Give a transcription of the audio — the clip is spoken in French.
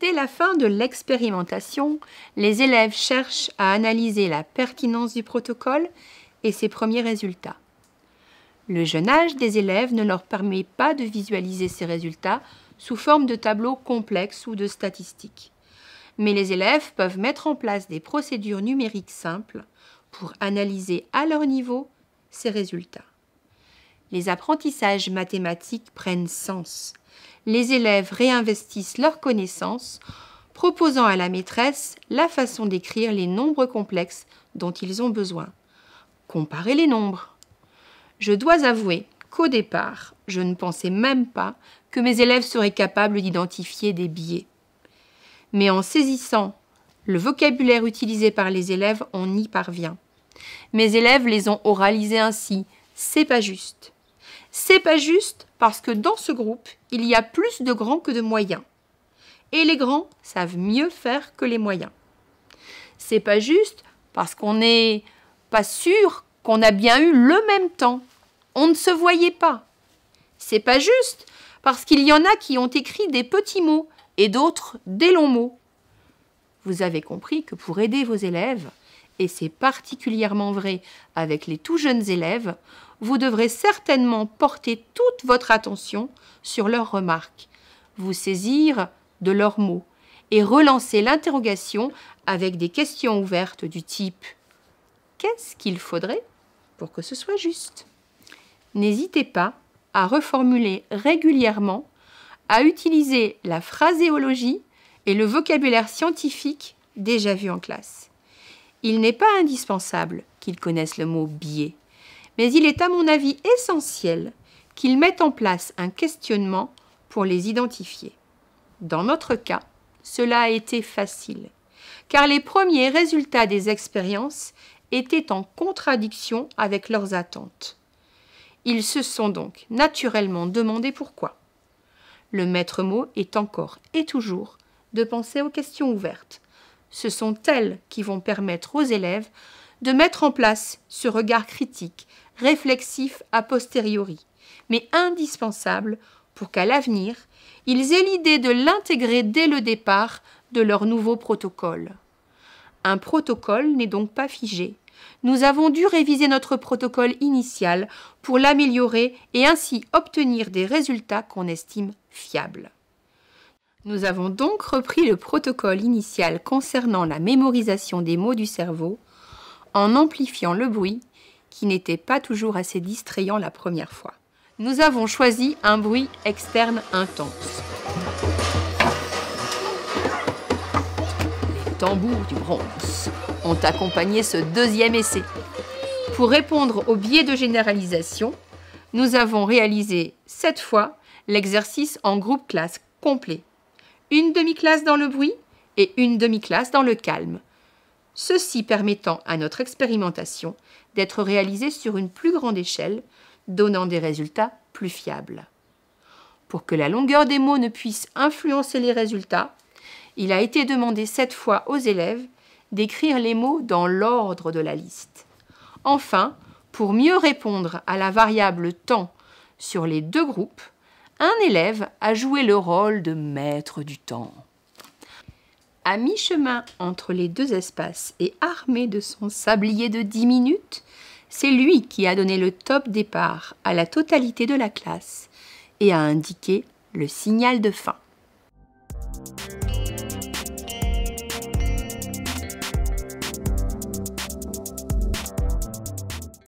Dès la fin de l'expérimentation, les élèves cherchent à analyser la pertinence du protocole et ses premiers résultats. Le jeune âge des élèves ne leur permet pas de visualiser ces résultats sous forme de tableaux complexes ou de statistiques. Mais les élèves peuvent mettre en place des procédures numériques simples pour analyser à leur niveau ses résultats. Les apprentissages mathématiques prennent sens. Les élèves réinvestissent leurs connaissances, proposant à la maîtresse la façon d'écrire les nombres complexes dont ils ont besoin. Comparer les nombres. Je dois avouer qu'au départ, je ne pensais même pas que mes élèves seraient capables d'identifier des biais. Mais en saisissant le vocabulaire utilisé par les élèves, on y parvient. Mes élèves les ont oralisés ainsi. C'est pas juste. C'est pas juste parce que dans ce groupe, il y a plus de grands que de moyens. Et les grands savent mieux faire que les moyens. C'est pas juste parce qu'on n'est pas sûr qu'on a bien eu le même temps. On ne se voyait pas. C'est pas juste parce qu'il y en a qui ont écrit des petits mots et d'autres des longs mots. Vous avez compris que pour aider vos élèves, et c'est particulièrement vrai avec les tout jeunes élèves, vous devrez certainement porter toute votre attention sur leurs remarques, vous saisir de leurs mots et relancer l'interrogation avec des questions ouvertes du type Qu'est-ce qu'il faudrait pour que ce soit juste N'hésitez pas à reformuler régulièrement, à utiliser la phraséologie et le vocabulaire scientifique déjà vu en classe. Il n'est pas indispensable qu'ils connaissent le mot biais, mais il est à mon avis essentiel qu'ils mettent en place un questionnement pour les identifier. Dans notre cas, cela a été facile, car les premiers résultats des expériences étaient en contradiction avec leurs attentes. Ils se sont donc naturellement demandé pourquoi. Le maître mot est encore et toujours de penser aux questions ouvertes, ce sont elles qui vont permettre aux élèves de mettre en place ce regard critique, réflexif a posteriori, mais indispensable pour qu'à l'avenir, ils aient l'idée de l'intégrer dès le départ de leur nouveau protocole. Un protocole n'est donc pas figé. Nous avons dû réviser notre protocole initial pour l'améliorer et ainsi obtenir des résultats qu'on estime fiables. Nous avons donc repris le protocole initial concernant la mémorisation des mots du cerveau en amplifiant le bruit qui n'était pas toujours assez distrayant la première fois. Nous avons choisi un bruit externe intense. Les tambours du bronze ont accompagné ce deuxième essai. Pour répondre au biais de généralisation, nous avons réalisé cette fois l'exercice en groupe classe complet une demi-classe dans le bruit et une demi-classe dans le calme, ceci permettant à notre expérimentation d'être réalisée sur une plus grande échelle, donnant des résultats plus fiables. Pour que la longueur des mots ne puisse influencer les résultats, il a été demandé cette fois aux élèves d'écrire les mots dans l'ordre de la liste. Enfin, pour mieux répondre à la variable temps sur les deux groupes, un élève a joué le rôle de maître du temps. À mi-chemin entre les deux espaces et armé de son sablier de 10 minutes, c'est lui qui a donné le top départ à la totalité de la classe et a indiqué le signal de fin.